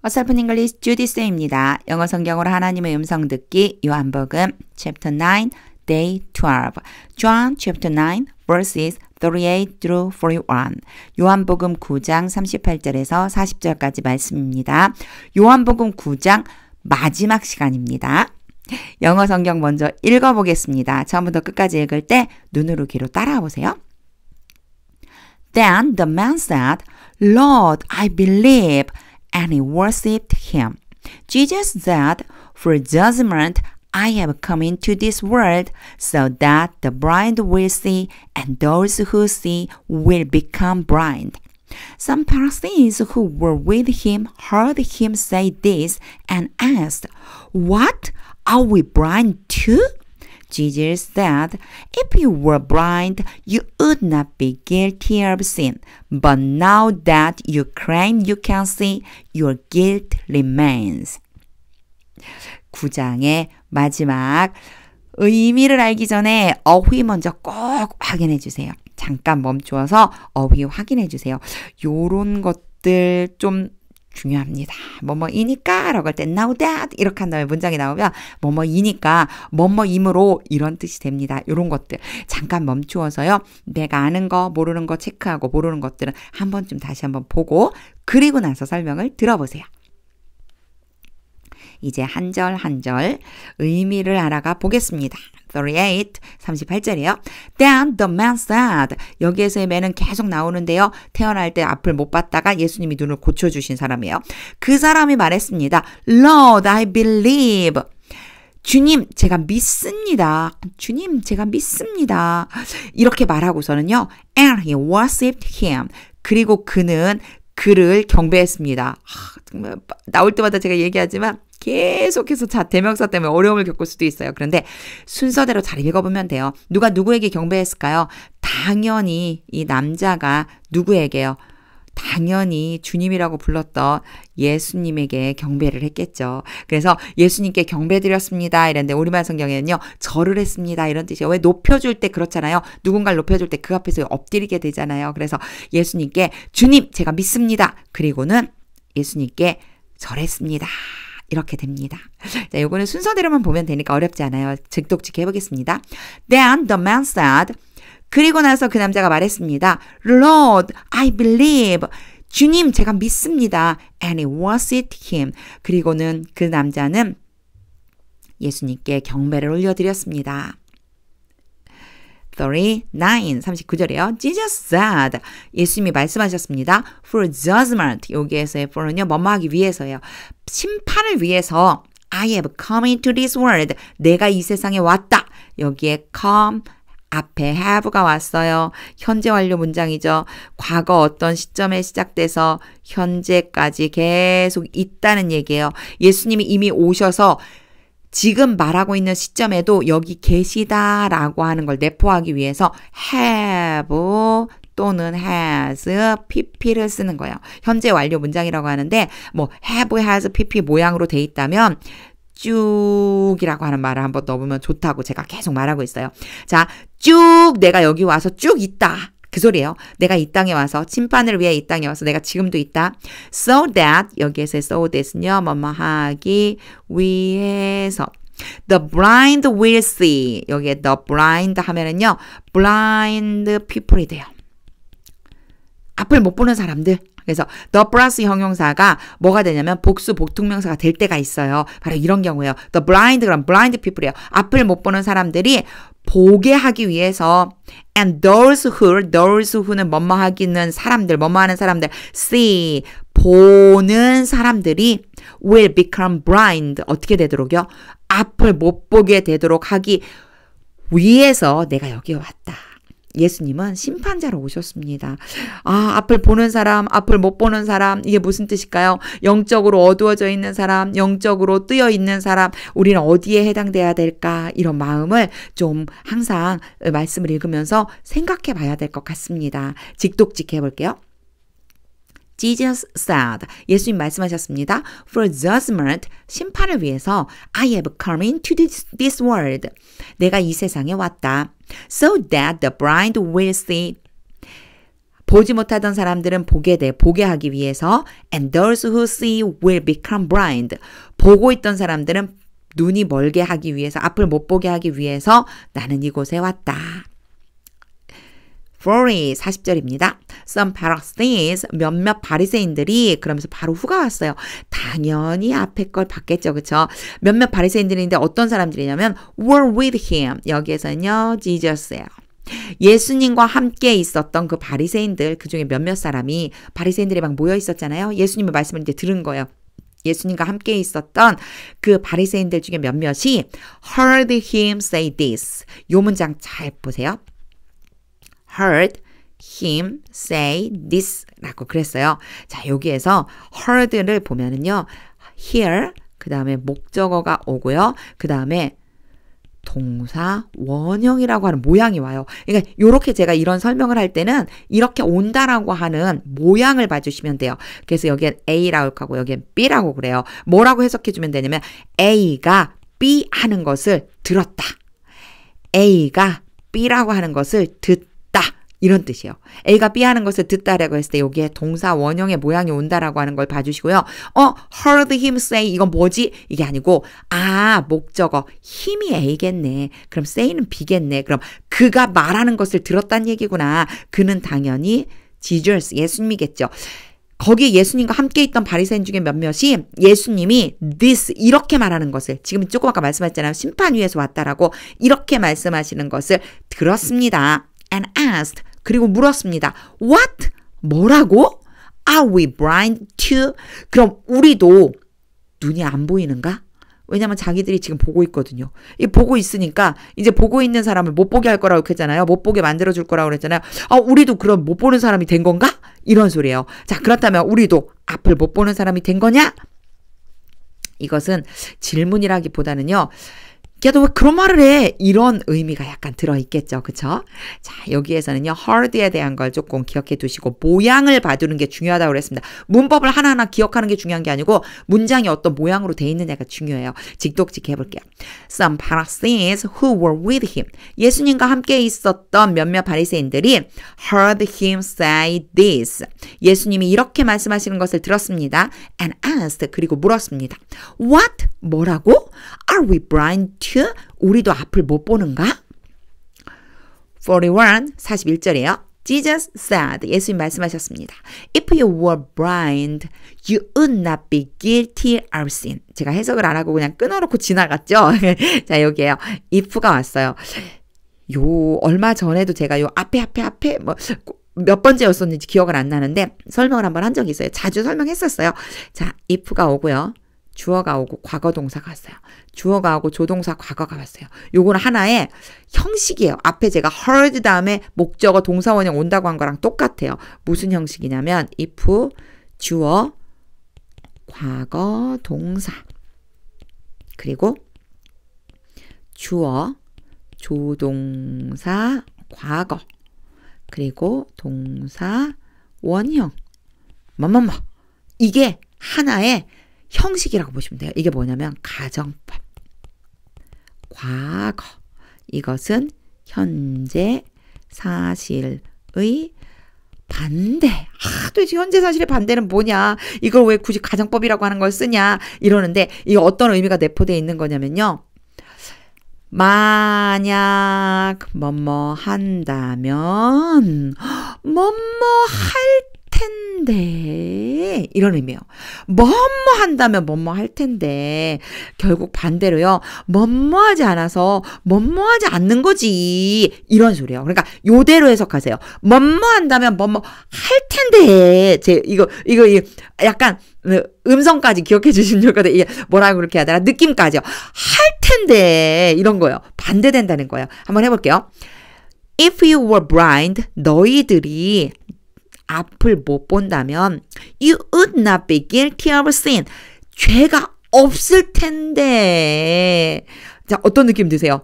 어설픈 잉글리시 주디스입니다. 영어 성경으로 하나님의 음성 듣기 요한복음 챕터 9 day 12 John chapter 9 verses 38 through 41 요한복음 9장 38절에서 40절까지 말씀입니다. 요한복음 9장 마지막 시간입니다. 영어 성경 먼저 읽어보겠습니다. 처음부터 끝까지 읽을 때 눈으로 귀로 따라보세요. Then the man said, Lord, I believe. and he worshipped him. Jesus said, For judgment I have come into this world so that the blind will see and those who see will become blind. Some Pharisees who were with him heard him say this and asked, What? Are we blind too? Jesus said, If you were blind, you would not be guilty of sin. But now that you claim you can see, your guilt remains. 9장의 마지막 의미를 알기 전에 어휘 먼저 꼭 확인해 주세요. 잠깐 멈추어서 어휘 확인해 주세요. 요런 것들 좀 중요합니다. 뭐뭐이니까 라고 할때 now that 이렇게 한 다음에 문장이 나오면 뭐뭐이니까 뭐뭐이므로 이런 뜻이 됩니다. 이런 것들 잠깐 멈추어서요. 내가 아는 거 모르는 거 체크하고 모르는 것들은 한 번쯤 다시 한번 보고 그리고 나서 설명을 들어보세요. 이제 한 절 한 절 의미를 알아가 보겠습니다. 38, 38절이에요. Then the man said, 여기에서의 man은 계속 나오는데요. 태어날 때 앞을 못 봤다가 예수님이 눈을 고쳐주신 사람이에요. 그 사람이 말했습니다. Lord, I believe. 주님, 제가 믿습니다. 주님, 제가 믿습니다. 이렇게 말하고서는요. And he worshipped him. 그리고 그는 그를 경배했습니다. 나올 때마다 제가 얘기하지만 계속해서 자 대명사 때문에 어려움을 겪을 수도 있어요. 그런데 순서대로 잘 읽어보면 돼요. 누가 누구에게 경배했을까요? 당연히 이 남자가 누구에게요? 당연히 주님이라고 불렀던 예수님에게 경배를 했겠죠. 그래서 예수님께 경배드렸습니다. 이런데 우리말 성경에는요. 절을 했습니다. 이런 뜻이에요. 왜 높여줄 때 그렇잖아요. 누군가를 높여줄 때 그 앞에서 엎드리게 되잖아요. 그래서 예수님께 주님 제가 믿습니다. 그리고는 예수님께 절했습니다. 이렇게 됩니다. 자, 요거는 순서대로만 보면 되니까 어렵지 않아요. 즉독직 해보겠습니다. Then the man said, 그리고 나서 그 남자가 말했습니다. Lord, I believe. 주님, 제가 믿습니다. And it was it him. 그리고는 그 남자는 예수님께 경배를 올려드렸습니다. 39, 39절이에요. Jesus said, 예수님이 말씀하셨습니다. For judgment, 여기에서의 for는요, 뭐뭐하기 위해서예요. 심판을 위해서 I have come into this world, 내가 이 세상에 왔다. 여기에 come, 앞에 have가 왔어요. 현재 완료 문장이죠. 과거 어떤 시점에 시작돼서 현재까지 계속 있다는 얘기예요. 예수님이 이미 오셔서 지금 말하고 있는 시점에도 여기 계시다 라고 하는 걸 내포하기 위해서 have 또는 has, pp를 쓰는 거예요. 현재 완료 문장이라고 하는데 뭐 have, has, pp 모양으로 돼 있다면 쭉이라고 하는 말을 한번 넣으면 좋다고 제가 계속 말하고 있어요. 자, 쭉 내가 여기 와서 쭉 있다. 그 소리예요. 내가 이 땅에 와서 침판을 위해 이 땅에 와서 내가 지금도 있다. So that 여기에서 so that은요. 뭐뭐 하기 위해서 The blind will see. 여기에 the blind 하면은요. blind people이 돼요. 앞을 못 보는 사람들. 그래서 the plus 형용사가 뭐가 되냐면 복수 복통명사가 될 때가 있어요. 바로 이런 경우에요 the blind 그럼 blind people이에요. 앞을 못 보는 사람들이 보게 하기 위해서 and those who those who는 뭐뭐 하기는 사람들 뭐뭐 하는 사람들 see 보는 사람들이 will become blind 어떻게 되도록요? 앞을 못 보게 되도록 하기 위해서 내가 여기 왔다. 예수님은 심판자로 오셨습니다. 아, 앞을 보는 사람, 앞을 못 보는 사람, 이게 무슨 뜻일까요? 영적으로 어두워져 있는 사람, 영적으로 뜨여 있는 사람, 우리는 어디에 해당돼야 될까? 이런 마음을 좀 항상 말씀을 읽으면서 생각해 봐야 될 것 같습니다. 직독직 해볼게요. Jesus said, 예수님 말씀하셨습니다. For judgment, 심판을 위해서 I have come into this, this world. 내가 이 세상에 왔다. So that the blind will see. 보지 못하던 사람들은 보게 돼, 보게 하기 위해서 and those who see will become blind. 보고 있던 사람들은 눈이 멀게 하기 위해서, 앞을 못 보게 하기 위해서 나는 이곳에 왔다. furry 40절입니다. Some Pharisees 몇몇 바리새인들이 그러면서 바로 후가 왔어요. 당연히 앞에 걸 받겠죠. 그렇 몇몇 바리새인들인데 어떤 사람들이냐면 were with him. 여기에서는요. Jesus예요. 예수님과 함께 있었던 그 바리새인들 그중에 몇몇 사람이 바리새인들이 막 모여 있었잖아요. 예수님의 말씀을 이제 들은 거예요. 예수님과 함께 있었던 그 바리새인들 중에 몇몇이 heard him say this. 요 문장 잘 보세요. heard him say this 라고 그랬어요. 자, 여기에서 heard를 보면은요, hear, 그 다음에 목적어가 오고요, 그 다음에 동사 원형이라고 하는 모양이 와요. 그러니까 이렇게 제가 이런 설명을 할 때는 이렇게 온다라고 하는 모양을 봐주시면 돼요. 그래서 여기엔 A라고 하고 여기엔 B라고 그래요. 뭐라고 해석해주면 되냐면 A가 B 하는 것을 들었다. A가 B라고 하는 것을 듣다. 이런 뜻이에요. A가 B 하는 것을 듣다라고 했을 때 여기에 동사 원형의 모양이 온다라고 하는 걸 봐주시고요. 어, heard him say 이건 뭐지? 이게 아니고 아 목적어 힘이 A겠네. 그럼 say는 B겠네. 그럼 그가 말하는 것을 들었단 얘기구나. 그는 당연히 Jesus 예수님이겠죠. 거기에 예수님과 함께 있던 바리새인 중에 몇몇이 예수님이 this 이렇게 말하는 것을 지금 조금 아까 말씀하셨잖아요. 심판 위에서 왔다라고 이렇게 말씀하시는 것을 들었습니다. and asked 그리고 물었습니다. What? 뭐라고? Are we blind too? 그럼 우리도 눈이 안 보이는가? 왜냐면 자기들이 지금 보고 있거든요. 이 보고 있으니까 이제 보고 있는 사람을 못 보게 할 거라고 했잖아요. 못 보게 만들어 줄 거라고 그잖아요 아, 우리도 그럼 못 보는 사람이 된 건가? 이런 소리예요. 자, 그렇다면 우리도 앞을 못 보는 사람이 된 거냐? 이것은 질문이라기보다는요. 야, 너왜 그런 말을 해? 이런 의미가 약간 들어있겠죠. 그쵸? 자, 여기에서는요, hard에 대한 걸 조금 기억해 두시고, 모양을 봐두는 게 중요하다고 그랬습니다. 문법을 하나하나 기억하는 게 중요한 게 아니고, 문장이 어떤 모양으로 돼 있느냐가 중요해요. 직독직 해볼게요. Some Pharisees who were with him. 예수님과 함께 있었던 몇몇 바리새인들이 heard him say this. 예수님이 이렇게 말씀하시는 것을 들었습니다. And asked. 그리고 물었습니다. What? 뭐라고? Are we blind 큐? 우리도 앞을 못 보는가? 41, 41절이에요. Jesus said, 예수님 말씀하셨습니다. If you were blind, you would not be guilty of sin. 제가 해석을 안 하고 그냥 끊어놓고 지나갔죠. 자, 여기에요. if가 왔어요. 요, 얼마 전에도 제가 요 앞에, 앞에, 앞에, 뭐, 몇 번째였었는지 기억을 안 나는데 설명을 한번 한 적이 있어요. 자주 설명했었어요. 자, if가 오고요. 주어가 오고 과거 동사가 왔어요. 주어가하고 조동사 과거가 왔어요. 요거는 하나의 형식이에요. 앞에 제가 heard 다음에 목적어 동사 원형 온다고 한 거랑 똑같아요. 무슨 형식이냐면 if 주어 과거 동사 그리고 주어 조동사 과거 그리고 동사 원형 뭐뭐뭐 이게 하나의 형식이라고 보시면 돼요. 이게 뭐냐면 가정법. 과거. 이것은 현재 사실의 반대. 아, 도대체 현재 사실의 반대는 뭐냐? 이걸 왜 굳이 가정법이라고 하는 걸 쓰냐? 이러는데 이 어떤 의미가 내포되어 있는 거냐면요. 만약 뭐 뭐 한다면 뭐 뭐 할 텐데 이런 의미예요. 뭐뭐 한다면 뭐뭐 할 텐데 결국 반대로요. 뭐뭐 하지 않아서 뭐뭐 하지 않는 거지 이런 소리예요. 그러니까 요대로 해석하세요. 뭐뭐 한다면 뭐뭐 할 텐데 제 이거 이거 이 약간 그 음성까지 기억해 주신 효과도 이게 뭐라고 그렇게 해야 되나 느낌까지요. 할 텐데 이런 거예요. 반대된다는 거예요. 한번 해볼게요. If you were blind, 너희들이 앞을 못 본다면 you would not be guilty of sin. 죄가 없을 텐데. 자, 어떤 느낌 드세요?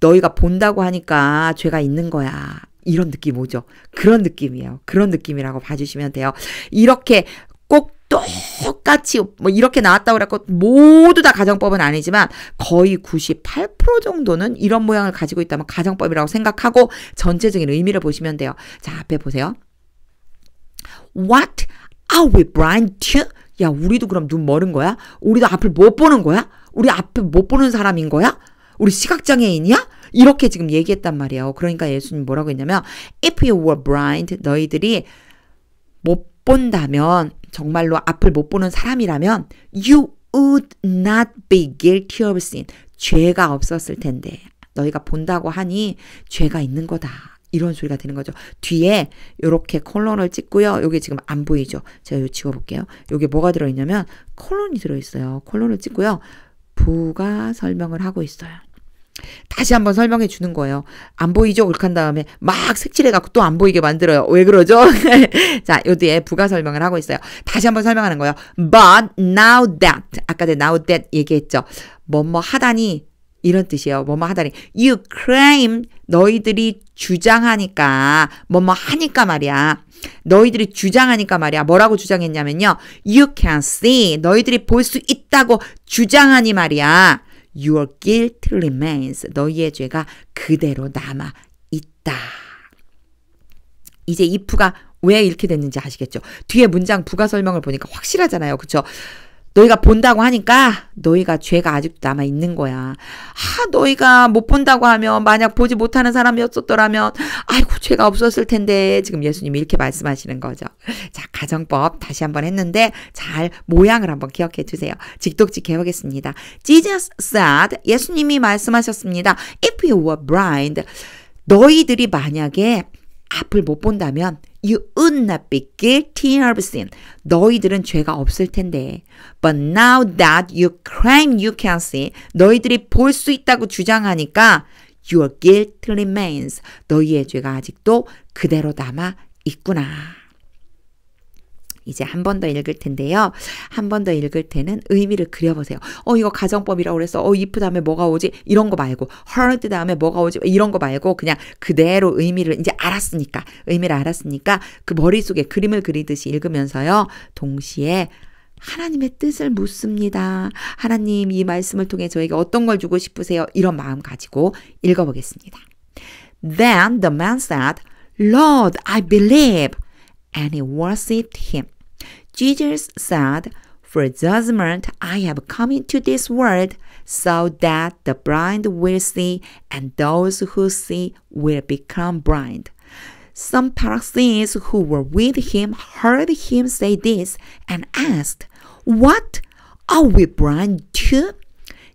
너희가 본다고 하니까 죄가 있는 거야. 이런 느낌 오죠? 그런 느낌이에요. 그런 느낌이라고 봐주시면 돼요. 이렇게 꼭 똑같이 뭐 이렇게 나왔다고 그래갖고 모두 다 가정법은 아니지만 거의 98% 정도는 이런 모양을 가지고 있다면 가정법이라고 생각하고 전체적인 의미를 보시면 돼요. 자, 앞에 보세요. What are we blind to? 야, 우리도 그럼 눈 멀은 거야? 우리도 앞을 못 보는 거야? 우리 앞을 못 보는 사람인 거야? 우리 시각장애인이야? 이렇게 지금 얘기했단 말이에요. 어, 그러니까 예수님 뭐라고 했냐면, if you were blind, 너희들이 못 본다면, 정말로 앞을 못 보는 사람이라면, you would not be guilty of sin. 죄가 없었을 텐데, 너희가 본다고 하니 죄가 있는 거다. 이런 소리가 되는 거죠. 뒤에 이렇게 콜론을 찍고요. 요게 지금 안 보이죠. 제가 요 지워볼게요. 요게 뭐가 들어있냐면 콜론이 들어있어요. 콜론을 찍고요. 부가 설명을 하고 있어요. 다시 한번 설명해 주는 거예요. 안 보이죠? 욱한 다음에 막 색칠해갖고 또 안 보이게 만들어요. 왜 그러죠? 자, 요 뒤에 부가 설명을 하고 있어요. 다시 한번 설명하는 거예요. But now that. 아까 내 now that 얘기했죠. 뭐 뭐 하다니 이런 뜻이에요. 뭐 뭐 하다니. You claim 너희들이 주장하니까 뭐뭐 하니까 말이야. 너희들이 주장하니까 말이야. 뭐라고 주장했냐면요. You can see 너희들이 볼 수 있다고 주장하니 말이야. Your guilt remains 너희의 죄가 그대로 남아 있다. 이제 if가 왜 이렇게 됐는지 아시겠죠? 뒤에 문장 부가 설명을 보니까 확실하잖아요. 그렇죠? 너희가 본다고 하니까 너희가 죄가 아직도 남아 있는 거야. 아, 너희가 못 본다고 하면 만약 보지 못하는 사람이었었더라면 아이고 죄가 없었을 텐데 지금 예수님이 이렇게 말씀하시는 거죠. 자, 가정법 다시 한번 했는데 잘 모양을 한번 기억해 두세요. 직독직 해보겠습니다. Jesus said 예수님이 말씀하셨습니다. If you were blind 너희들이 만약에 앞을 못 본다면 You would not be guilty of sin. 너희들은 죄가 없을 텐데. But now that you claim you can see, 너희들이 볼 수 있다고 주장하니까 your guilt remains. 너희의 죄가 아직도 그대로 남아 있구나. 이제 한 번 더 읽을 텐데요. 한 번 더 읽을 때는 의미를 그려보세요. 어, 이거 가정법이라고 그래서, 어, if 다음에 뭐가 오지? 이런 거 말고, heard 다음에 뭐가 오지? 이런 거 말고, 그냥 그대로 의미를 이제 알았으니까, 의미를 알았으니까, 그 머릿속에 그림을 그리듯이 읽으면서요. 동시에, 하나님의 뜻을 묻습니다. 하나님, 이 말씀을 통해 저에게 어떤 걸 주고 싶으세요? 이런 마음 가지고 읽어보겠습니다. Then the man said, Lord, I believe. And he worshipped him. Jesus said, For judgment I have come into this world, so that the blind will see, and those who see will become blind. Some Pharisees who were with him heard him say this and asked, What? Are we blind too?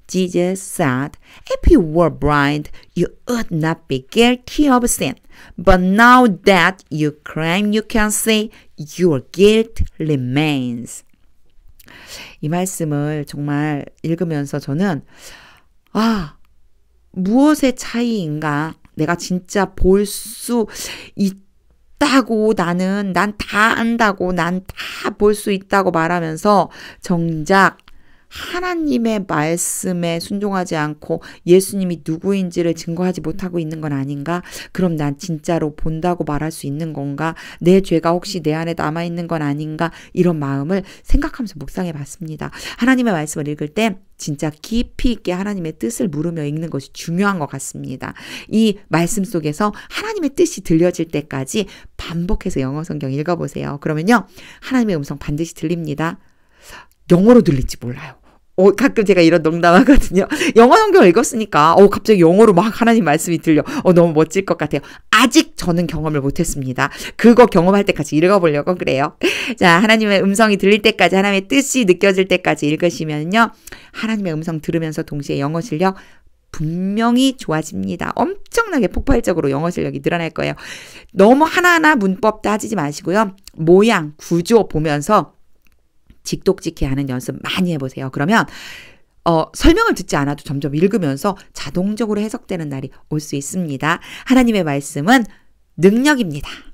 Jesus said, If you were blind, you would not be guilty of sin. But now that you claim you can say your guilt remains. 이 말씀을 정말 읽으면서 저는 아, 무엇의 차이인가? 내가 진짜 볼 수 있다고 나는 난 다 안다고 난 다 볼 수 있다고 말하면서 정작 하나님의 말씀에 순종하지 않고 예수님이 누구인지를 증거하지 못하고 있는 건 아닌가? 그럼 난 진짜로 본다고 말할 수 있는 건가? 내 죄가 혹시 내 안에 남아 있는 건 아닌가? 이런 마음을 생각하면서 묵상해 봤습니다. 하나님의 말씀을 읽을 때 진짜 깊이 있게 하나님의 뜻을 물으며 읽는 것이 중요한 것 같습니다. 이 말씀 속에서 하나님의 뜻이 들려질 때까지 반복해서 영어 성경 읽어보세요. 그러면요. 하나님의 음성 반드시 들립니다. 영어로 들릴지 몰라요. 어, 가끔 제가 이런 농담하거든요. 영어 성경을 읽었으니까, 어, 갑자기 영어로 막 하나님 말씀이 들려. 어, 너무 멋질 것 같아요. 아직 저는 경험을 못했습니다. 그거 경험할 때까지 읽어보려고 그래요. 자, 하나님의 음성이 들릴 때까지, 하나님의 뜻이 느껴질 때까지 읽으시면요. 하나님의 음성 들으면서 동시에 영어 실력 분명히 좋아집니다. 엄청나게 폭발적으로 영어 실력이 늘어날 거예요. 너무 하나하나 문법 따지지 마시고요. 모양, 구조 보면서 직독직해 하는 연습 많이 해보세요. 그러면 어, 설명을 듣지 않아도 점점 읽으면서 자동적으로 해석되는 날이 올 수 있습니다. 하나님의 말씀은 능력입니다.